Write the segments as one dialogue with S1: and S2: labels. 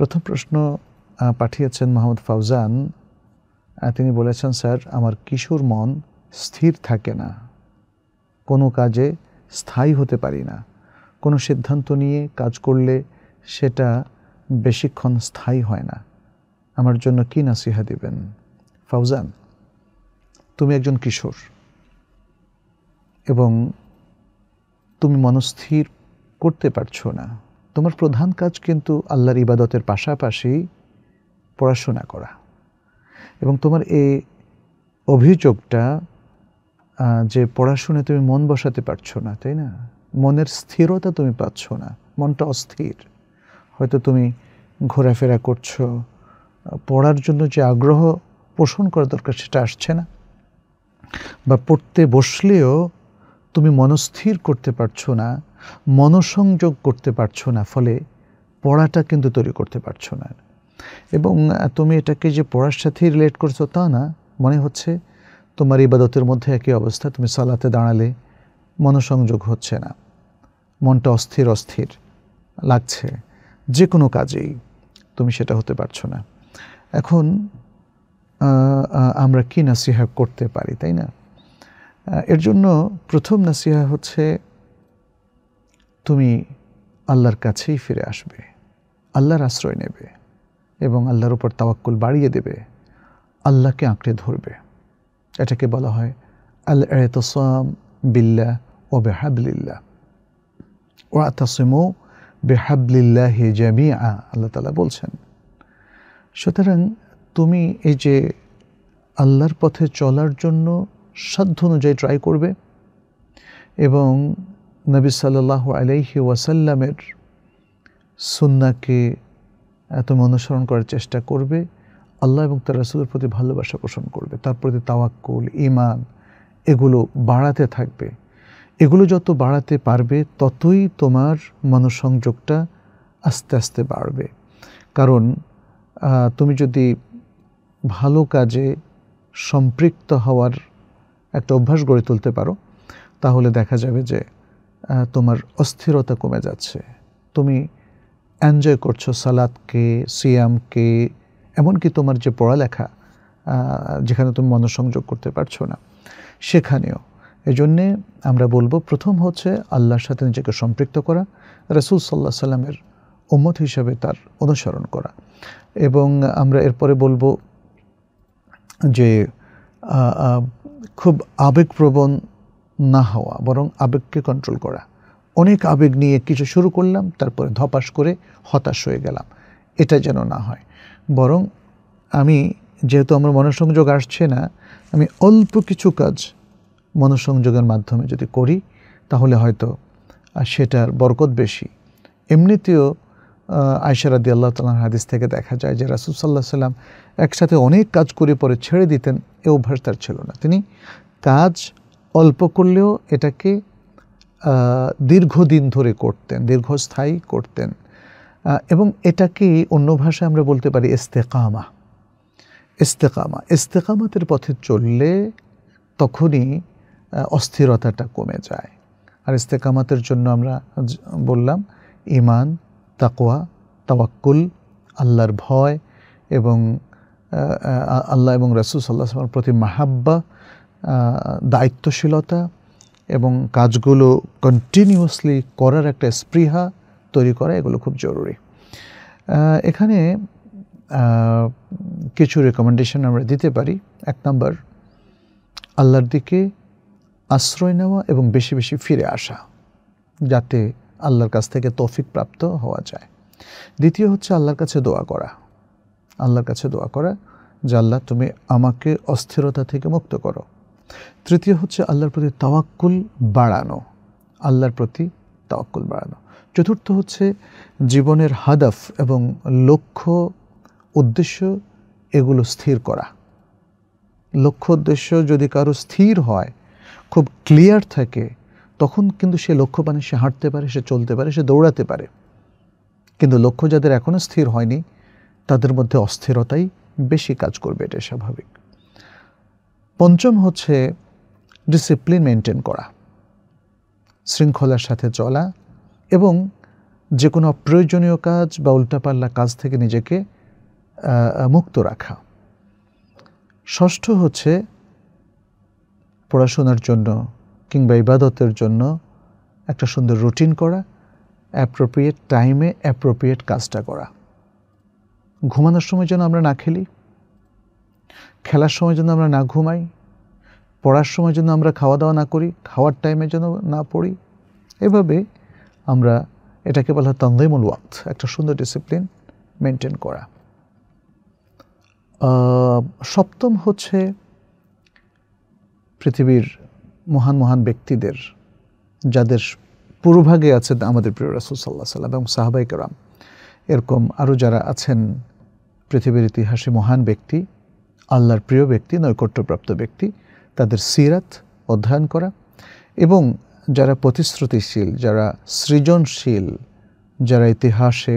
S1: প্রথম প্রশ্ন পাঠিয়েছেন মোহাম্মদ ফাউজান তিনি বলেছেন স্যার আমার কিশোর মন স্থির থাকে না কোনো কাজে স্থায়ী হতে পারি না কোনো সিদ্ধান্ত নিয়ে কাজ করলে সেটা বেশিক্ষণ স্থায়ী হয় না আমার জন্য কি নাসিহা দিবেন ফাউজান তুমি একজন কিশোর এবং তুমি মনস্থির করতে পারছো না তোমার প্রধান কাজ কিন্তু আল্লাহর ইবাদতের পাশাপাশি পড়াশোনা করা এবং তোমার এই অভিযোগটা যে পড়াশুনে তুমি মন বসাতে পারছো না তাই না মনের স্থিরতা তুমি পাচ্ছ না মনটা অস্থির হয়তো তুমি ঘোরাফেরা করছো পড়ার জন্য যে আগ্রহ পোষণ করা দরকার সেটা আসছে না বা পড়তে বসলেও তুমি মনস্থির করতে পারছো না মনসংযোগ করতে পারছো না ফলে পড়াটা কিন্তু তৈরি করতে পারছো না এবং তুমি এটাকে যে পড়ার সাথে রিলেট করছো তা না মনে হচ্ছে তোমার ইবাদতের মধ্যে একই অবস্থা তুমি সালাতে দাঁড়ালে মনসংযোগ হচ্ছে না মনটা অস্থির অস্থির লাগছে যে কোনো কাজেই তুমি সেটা হতে পারছো না এখন আমরা কি নাসিহা করতে পারি তাই না এর জন্য প্রথম নাসিহা হচ্ছে তুমি আল্লাহর কাছেই ফিরে আসবে আল্লাহর আশ্রয় নেবে এবং আল্লাহর উপর তাওয়াক্কুল বাড়িয়ে দেবে আল্লাহকে আঁকড়ে ধরবে এটাকে বলা হয় আল এতসাম বিল্লা ও বেহাবলিল্লা ও আতাসিমো বেহাবলিল্লাহ জামিয়া আল্লাহ তালা বলছেন সুতরাং তুমি এই যে আল্লাহর পথে চলার জন্য সাধ্য অনুযায়ী ট্রাই করবে এবং নবী সাল্লাহ আলাইহি ওয়াসাল্লামের সুন্নাকে এত অনুসরণ করার চেষ্টা করবে আল্লাহ এবং তার রাসুলের প্রতি ভালোবাসা পোষণ করবে তার প্রতি তাওয়াক্কুল ইমান এগুলো বাড়াতে থাকবে এগুলো যত বাড়াতে পারবে ততই তোমার মনসংযোগটা আস্তে আস্তে বাড়বে কারণ তুমি যদি ভালো কাজে সম্পৃক্ত হওয়ার একটা অভ্যাস গড়ে তুলতে পারো তাহলে দেখা যাবে যে তোমার অস্থিরতা কমে যাচ্ছে তুমি এনজয় করছো সালাদকে সিয়ামকে এমনকি তোমার যে পড়ালেখা যেখানে তুমি মনোসংযোগ করতে পারছো না সেখানেও এই জন্যে আমরা বলবো প্রথম হচ্ছে আল্লাহর সাথে নিজেকে সম্পৃক্ত করা রসুল সাল্লাহ সাল্লামের উম্মত হিসাবে তার অনুসরণ করা এবং আমরা এরপরে বলবো যে খুব আবেগপ্রবণ না হওয়া বরং আবেগকে কন্ট্রোল করা অনেক আবেগ নিয়ে কিছু শুরু করলাম তারপরে ধপাস করে হতাশ হয়ে গেলাম এটা যেন না হয় বরং আমি যেহেতু আমার মনসংযোগ আসছে না আমি অল্প কিছু কাজ মনসংযোগের মাধ্যমে যদি করি তাহলে হয়তো সেটার বরকত বেশি এমনিতেও আয়সারাদি আল্লাহ তাল হাদিস থেকে দেখা যায় যে রাসুল সাল্লাহ সাল্লাম একসাথে অনেক কাজ করে পরে ছেড়ে দিতেন এ অভ্যাস তার ছিল না তিনি কাজ অল্প করলেও এটাকে দীর্ঘদিন ধরে করতেন দীর্ঘস্থায়ী করতেন এবং এটাকে অন্য ভাষায় আমরা বলতে পারি ইস্তেকামা ইস্তেকামা ইস্তেকামাতের পথে চললে তখনই অস্থিরতাটা কমে যায় আর ইস্তেকামাতের জন্য আমরা বললাম ইমান তাকোয়া তাওয়াক্কুল আল্লাহর ভয় এবং আল্লাহ এবং রাসুল সাল্লাহামের প্রতি মাহাব্বা দায়িত্বশীলতা এবং কাজগুলো কন্টিনিউয়াসলি করার একটা স্পৃহা তৈরি করা এগুলো খুব জরুরি এখানে কিছু রেকমেন্ডেশন আমরা দিতে পারি এক নম্বর আল্লাহর দিকে আশ্রয় নেওয়া এবং বেশি বেশি ফিরে আসা যাতে আল্লাহর কাছ থেকে তৌফিক প্রাপ্ত হওয়া যায় দ্বিতীয় হচ্ছে আল্লাহর কাছে দোয়া করা আল্লাহর কাছে দোয়া করা যে আল্লাহ তুমি আমাকে অস্থিরতা থেকে মুক্ত করো তৃতীয় হচ্ছে আল্লাহর প্রতি তাওয়াক্কুল বাড়ানো আল্লাহর প্রতি তাওয়াক্কুল বাড়ানো চতুর্থ হচ্ছে জীবনের হাদফ এবং লক্ষ্য উদ্দেশ্য এগুলো স্থির করা লক্ষ্য উদ্দেশ্য যদি কারো স্থির হয় খুব ক্লিয়ার থাকে তখন কিন্তু সে লক্ষ্য মানে সে হাঁটতে পারে সে চলতে পারে সে দৌড়াতে পারে কিন্তু লক্ষ্য যাদের এখনও স্থির হয়নি তাদের মধ্যে অস্থিরতাই বেশি কাজ করবে এটা স্বাভাবিক পঞ্চম হচ্ছে ডিসিপ্লিন মেনটেন করা শৃঙ্খলার সাথে চলা এবং যে কোনো অপ্রয়োজনীয় কাজ বা উল্টাপাল্লা কাজ থেকে নিজেকে মুক্ত রাখা ষষ্ঠ হচ্ছে পড়াশোনার জন্য কিংবা ইবাদতের জন্য একটা সুন্দর রুটিন করা অ্যাপ্রোপ্রিয়েট টাইমে অ্যাপ্রোপ্রিয়েট কাজটা করা ঘুমানোর সময় যেন আমরা না খেলি খেলার সময় যেন আমরা না ঘুমাই পড়ার সময় যেন আমরা খাওয়া দাওয়া না করি খাওয়ার টাইমে যেন না পড়ি এভাবে আমরা এটাকে বলা হয় তন্দিমুল ওয়াক্ত একটা সুন্দর ডিসিপ্লিন মেনটেন করা সপ্তম হচ্ছে পৃথিবীর মহান মহান ব্যক্তিদের যাদের পূর্বভাগে আছে আমাদের প্রিয় রাসুল সাল্লাহ সাল্লাম এবং সাহাবাই কেরাম এরকম আরও যারা আছেন পৃথিবীর ইতিহাসে মহান ব্যক্তি আল্লাহর প্রিয় ব্যক্তি নৈকট্যপ্রাপ্ত ব্যক্তি তাদের সিরাত অধ্যয়ন করা এবং যারা প্রতিশ্রুতিশীল যারা সৃজনশীল যারা ইতিহাসে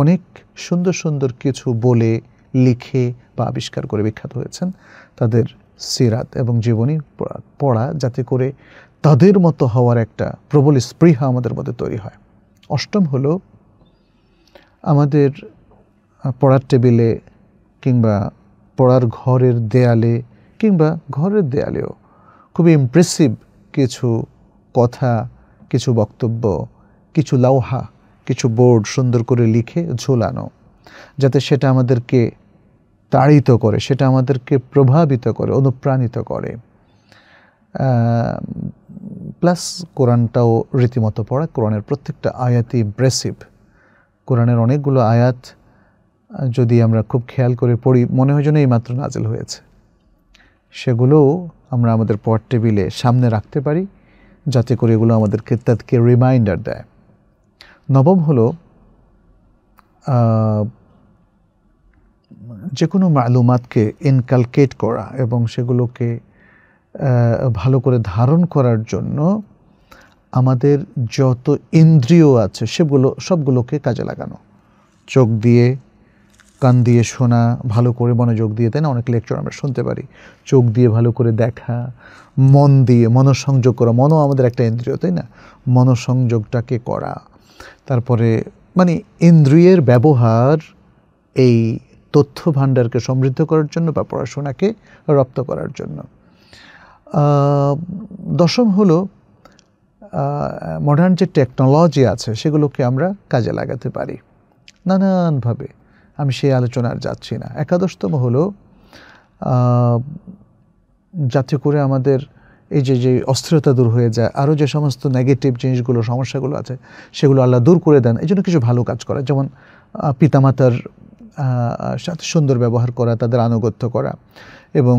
S1: অনেক সুন্দর সুন্দর কিছু বলে লিখে বা আবিষ্কার করে বিখ্যাত হয়েছেন তাদের সিরাত এবং জীবনী পড়া যাতে করে তাদের মতো হওয়ার একটা প্রবল স্পৃহা আমাদের মধ্যে তৈরি হয় অষ্টম হল আমাদের পড়ার টেবিলে কিংবা পড়ার ঘরের দেয়ালে কিংবা ঘরের দেয়ালেও খুবই ইমপ্রেসিভ কিছু কথা কিছু বক্তব্য কিছু লাউহা কিছু বোর্ড সুন্দর করে লিখে ঝোলানো যাতে সেটা আমাদেরকে তাড়িত করে সেটা আমাদেরকে প্রভাবিত করে অনুপ্রাণিত করে প্লাস কোরআনটাও রীতিমতো পড়া কোরআনের প্রত্যেকটা আয়াতই ইমপ্রেসিভ কোরআনের অনেকগুলো আয়াত যদি আমরা খুব খেয়াল করে পড়ি মনে হয় যেন এই মাত্র নাজেল হয়েছে সেগুলোও আমরা আমাদের পর টেবিলে সামনে রাখতে পারি যাতে করে এগুলো আমাদেরকে তাদেরকে রিমাইন্ডার দেয় নবম হলো যে কোনো মালুমাতকে ইনকালকেট করা এবং সেগুলোকে ভালো করে ধারণ করার জন্য আমাদের যত ইন্দ্রিয় আছে সেগুলো সবগুলোকে কাজে লাগানো চোখ দিয়ে কান দিয়ে শোনা ভালো করে মনোযোগ দিয়ে তাই না অনেক লেকচার আমরা শুনতে পারি চোখ দিয়ে ভালো করে দেখা মন দিয়ে মনোসংযোগ করা মনও আমাদের একটা ইন্দ্রিয় তাই না মনোসংযোগটাকে করা তারপরে মানে ইন্দ্রিয়ের ব্যবহার এই তথ্য ভাণ্ডারকে সমৃদ্ধ করার জন্য বা পড়াশোনাকে রপ্ত করার জন্য দশম হলো মডার্ন যে টেকনোলজি আছে সেগুলোকে আমরা কাজে লাগাতে পারি নানানভাবে আমি সেই আলোচনার যাচ্ছি না একাদশতম হলো যাতে করে আমাদের এই যে যে অস্থিরতা দূর হয়ে যায় আরও যে সমস্ত নেগেটিভ জিনিসগুলো সমস্যাগুলো আছে সেগুলো আল্লাহ দূর করে দেন এই জন্য কিছু ভালো কাজ করা যেমন পিতামাতার সাথে সুন্দর ব্যবহার করা তাদের আনুগত্য করা এবং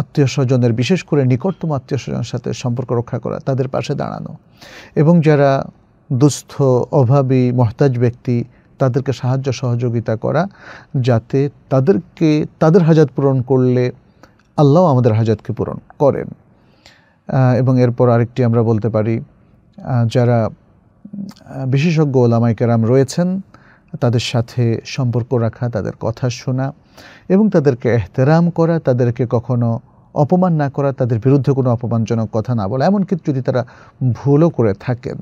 S1: আত্মীয় স্বজনের বিশেষ করে নিকটতম আত্মীয় স্বজনের সাথে সম্পর্ক রক্ষা করা তাদের পাশে দাঁড়ানো এবং যারা দুস্থ অভাবী মহতাজ ব্যক্তি তাদেরকে সাহায্য সহযোগিতা করা যাতে তাদেরকে তাদের হাজাত পূরণ করলে আল্লাহ আমাদের হাজাতকে পূরণ করেন এবং এরপর আরেকটি আমরা বলতে পারি যারা বিশেষজ্ঞ ওলামাইকার রয়েছেন তাদের সাথে সম্পর্ক রাখা তাদের কথা শোনা এবং তাদেরকে এহতেরাম করা তাদেরকে কখনো অপমান না করা তাদের বিরুদ্ধে কোনো অপমানজনক কথা না বলা এমনকি যদি তারা ভুলও করে থাকেন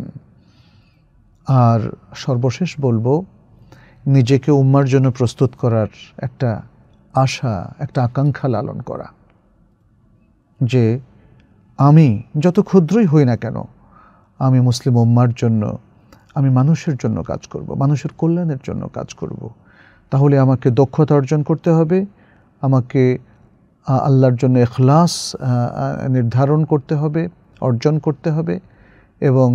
S1: আর সর্বশেষ বলবো নিজেকে উম্মার জন্য প্রস্তুত করার একটা আশা একটা আকাঙ্ক্ষা লালন করা যে আমি যত ক্ষুদ্রই হই না কেন আমি মুসলিম উম্মার জন্য আমি মানুষের জন্য কাজ করব মানুষের কল্যাণের জন্য কাজ করব তাহলে আমাকে দক্ষতা অর্জন করতে হবে আমাকে আল্লাহর জন্য এখলাস নির্ধারণ করতে হবে অর্জন করতে হবে এবং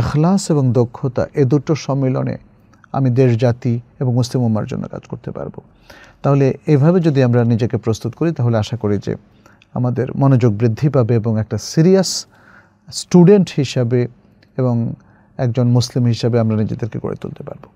S1: এখলাস এবং দক্ষতা এ দুটো সম্মেলনে আমি দেশ জাতি এবং মুসলিম উম্মার জন্য কাজ করতে পারবো তাহলে এভাবে যদি আমরা নিজেকে প্রস্তুত করি তাহলে আশা করি যে আমাদের মনোযোগ বৃদ্ধি পাবে এবং একটা সিরিয়াস স্টুডেন্ট হিসাবে এবং একজন মুসলিম হিসাবে আমরা নিজেদেরকে গড়ে তুলতে পারবো